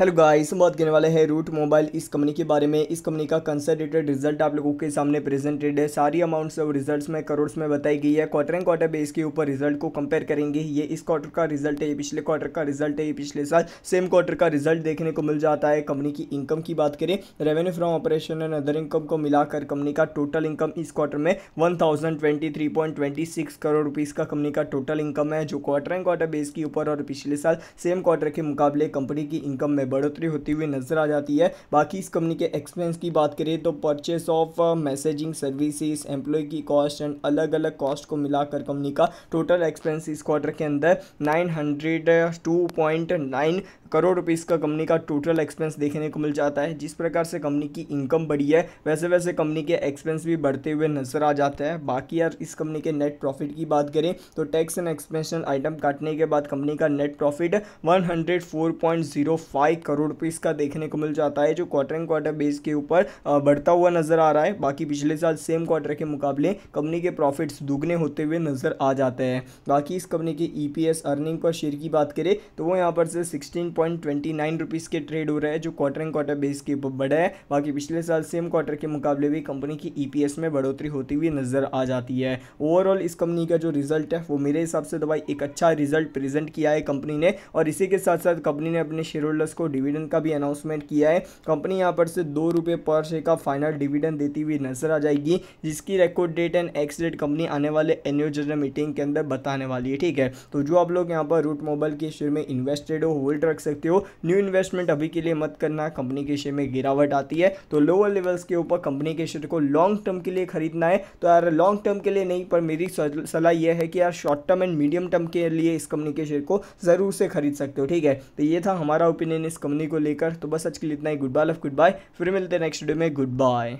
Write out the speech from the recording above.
hello guys हम बात करने वाले हैं रूट मोबाइल इस कंपनी के बारे में इस कंपनी का कंसल्टेटेड रिजल्ट आप लोगों के सामने प्रेजेंटेड है सारी अमाउंट्स और रिजल्ट्स में करोड़ में बताई गई है क्वार्टर एंड क्वार्टर बेस के ऊपर रिजल्ट को कंपेयर करेंगे ये इस क्वार्टर का रिजल्ट है ये पिछले क्वार्टर का रिजल्ट है ये पिछले साल सेम क्वार्टर का रिजल्ट देखने को मिल जाता है कंपनी की इनकम की बात करें revenue from operation and other income को मिलाकर कंपनी का टोटल इनकम इस क्वार्टर में वन करोड़ रुपीज़ का कंपनी का टोटल इनकम है जो क्वार्टर एंड क्वार्टर बेस के ऊपर और पिछले साल सेम क्वार्टर के मुकाबले कंपनी की इनकम में बढ़ोतरी होती हुई नज़र आ जाती है बाकी इस कंपनी के एक्सपेंस की बात करें तो purchase of messaging services employ की कॉस्ट एंड अलग अलग कॉस्ट को मिलाकर कंपनी का टोटल एक्सपेंस इस क्वार्टर के अंदर nine hundred two point nine crore rupees का कंपनी का टोटल एक्सपेंस देखने को मिल जाता है जिस प्रकार से कंपनी की इनकम बढ़ी है वैसे वैसे कंपनी के एक्सपेंस भी बढ़ते हुए नजर आ जाते हैं बाकी यार इस कंपनी के नेट प्रॉफिट की बात करें तो टैक्स एंड एक्सपेंशन आइटम काटने के बाद कंपनी का नेट प्रॉफिट वन बाईस करोड़ रुपीज़ का देखने को मिल जाता है जो क्वार्टर एंड क्वार्टर बेस के ऊपर बढ़ता हुआ नजर आ रहा है बाकी पिछले साल सेम क्वार्टर के मुकाबले कंपनी के प्रॉफिट्स दुगने होते हुए नजर आ जाते हैं बाकी इस कंपनी के ईपीएस अर्निंग पर शेयर की बात करें तो वो यहाँ पर से सिक्सटीन पॉइंट के ट्रेड हो रहा है जो क्वार्टर एंड क्वार्टर बेस के ऊपर बढ़ा है बाकी पिछले साल सेम क्वार्टर के मुकाबले भी कंपनी की ई e में बढ़ोतरी होती हुई नजर आ जाती है ओवरऑल इस कंपनी का जो रिजल्ट है वो मेरे हिसाब से तो भाई एक अच्छा रिजल्ट प्रेजेंट किया है कंपनी ने और इसी के साथ साथ कंपनी ने अपने शेयर होल्डर्स को डिविडेंड का भी अनाउंसमेंट किया है कंपनी यहाँ पर से दो रुपये पर शेयर का फाइनल डिविडेंड देती हुई नजर आ जाएगी जिसकी record date and ex date company आने वाले एनुअल जनरल मीटिंग के अंदर बताने वाली है ठीक है तो जो आप लोग यहाँ पर रूट मोबाइल के शेयर में इन्वेस्टेड हो होल्ड रख सकते हो न्यू इन्वेस्टमेंट अभी के लिए मत करना कंपनी के शेयर में गिरावट आती है तो लोअर लेवल्स के ऊपर कंपनी के शेयर को लॉन्ग टर्म के लिए खरीदना है तो यार लॉन्ग टर्म के लिए नहीं पर मेरी सलाह यह है कि यार short term and medium term के लिए इस कंपनी के शेयर को ज़रूर से खरीद सकते हो ठीक है तो ये था हमारा ओपिनियन इस कंपनी को लेकर तो बस आज के लिए इतना ही goodbye love goodbye फिर मिलते हैं नेक्स्ट वीडियो में गुड बाय